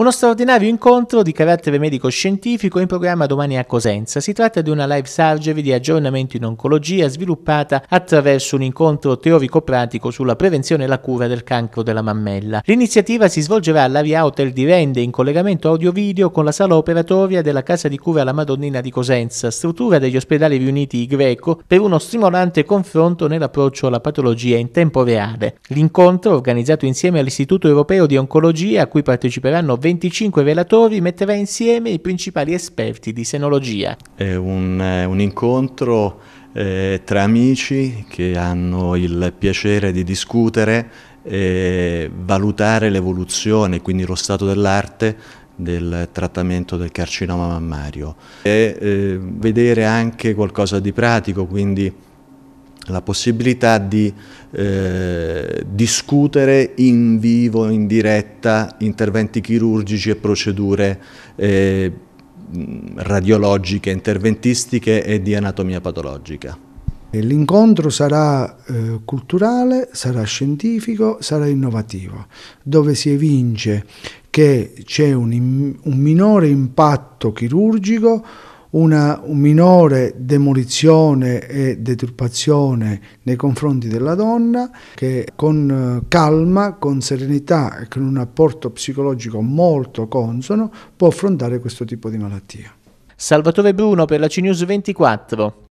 Uno straordinario incontro di carattere medico-scientifico in programma domani a Cosenza. Si tratta di una live surgery di aggiornamento in oncologia sviluppata attraverso un incontro teorico-pratico sulla prevenzione e la cura del cancro della mammella. L'iniziativa si svolgerà all'area hotel di Rende in collegamento audio-video con la sala operatoria della Casa di Cura alla Madonnina di Cosenza, struttura degli ospedali riuniti Greco, per uno stimolante confronto nell'approccio alla patologia in tempo reale. L'incontro, organizzato insieme all'Istituto Europeo di Oncologia, a cui parteciperanno 20 25 velatori metterà insieme i principali esperti di senologia. È un, eh, un incontro eh, tra amici che hanno il piacere di discutere e valutare l'evoluzione, quindi lo stato dell'arte del trattamento del carcinoma mammario e eh, vedere anche qualcosa di pratico, quindi la possibilità di eh, discutere in vivo, in diretta, interventi chirurgici e procedure eh, radiologiche, interventistiche e di anatomia patologica. L'incontro sarà eh, culturale, sarà scientifico, sarà innovativo, dove si evince che c'è un, un minore impatto chirurgico una minore demolizione e deturpazione nei confronti della donna che con eh, calma, con serenità e con un apporto psicologico molto consono può affrontare questo tipo di malattia. Salvatore Bruno per la CNews 24.